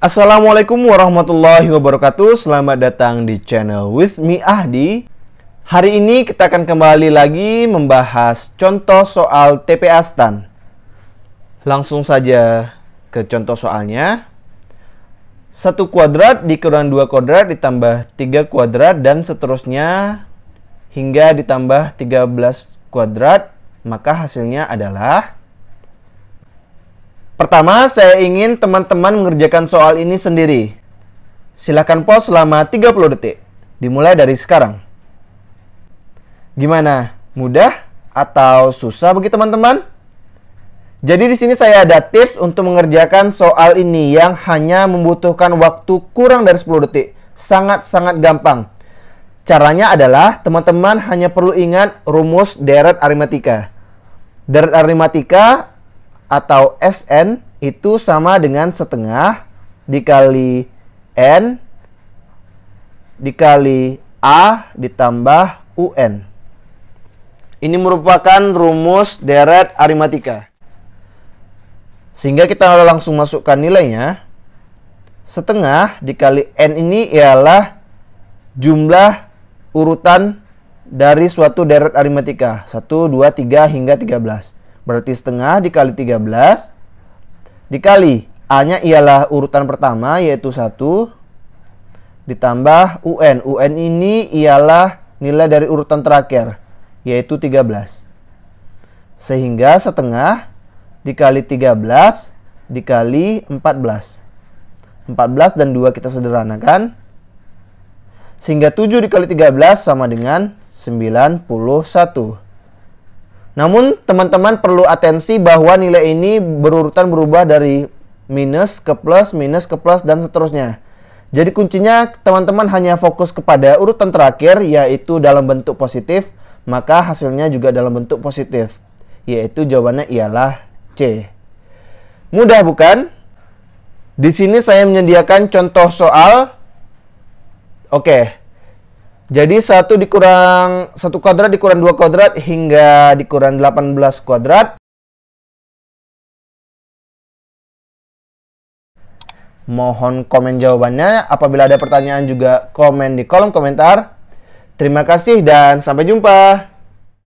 Assalamualaikum warahmatullahi wabarakatuh Selamat datang di channel With Me Ahdi Hari ini kita akan kembali lagi membahas contoh soal TPA STAN Langsung saja ke contoh soalnya satu kuadrat dikurang dua kuadrat ditambah tiga kuadrat dan seterusnya hingga ditambah 13 kuadrat maka hasilnya adalah Pertama, saya ingin teman-teman mengerjakan soal ini sendiri. Silahkan pause selama 30 detik. Dimulai dari sekarang. Gimana? Mudah atau susah bagi teman-teman? Jadi di sini saya ada tips untuk mengerjakan soal ini yang hanya membutuhkan waktu kurang dari 10 detik. Sangat-sangat gampang. Caranya adalah teman-teman hanya perlu ingat rumus deret aritmatika. Deret aritmatika atau SN itu sama dengan setengah dikali N dikali A ditambah UN. Ini merupakan rumus deret aritmatika. Sehingga kita langsung masukkan nilainya. Setengah dikali N ini ialah jumlah urutan dari suatu deret aritmatika. 1, 2, 3, hingga 13. Berarti setengah dikali 13 dikali A-nya ialah urutan pertama yaitu 1 ditambah UN. UN ini ialah nilai dari urutan terakhir yaitu 13. Sehingga setengah dikali 13 dikali 14. 14 dan 2 kita sederhanakan. Sehingga 7 dikali 13 sama dengan 91. Namun teman-teman perlu atensi bahwa nilai ini berurutan berubah dari minus ke plus, minus ke plus dan seterusnya. Jadi kuncinya teman-teman hanya fokus kepada urutan terakhir yaitu dalam bentuk positif, maka hasilnya juga dalam bentuk positif. Yaitu jawabannya ialah C. Mudah bukan? Di sini saya menyediakan contoh soal. Oke. Okay. Jadi satu dikurang satu kuadrat dikurang dua kuadrat hingga dikurang 18 kuadrat. Mohon komen jawabannya. Apabila ada pertanyaan juga komen di kolom komentar. Terima kasih dan sampai jumpa.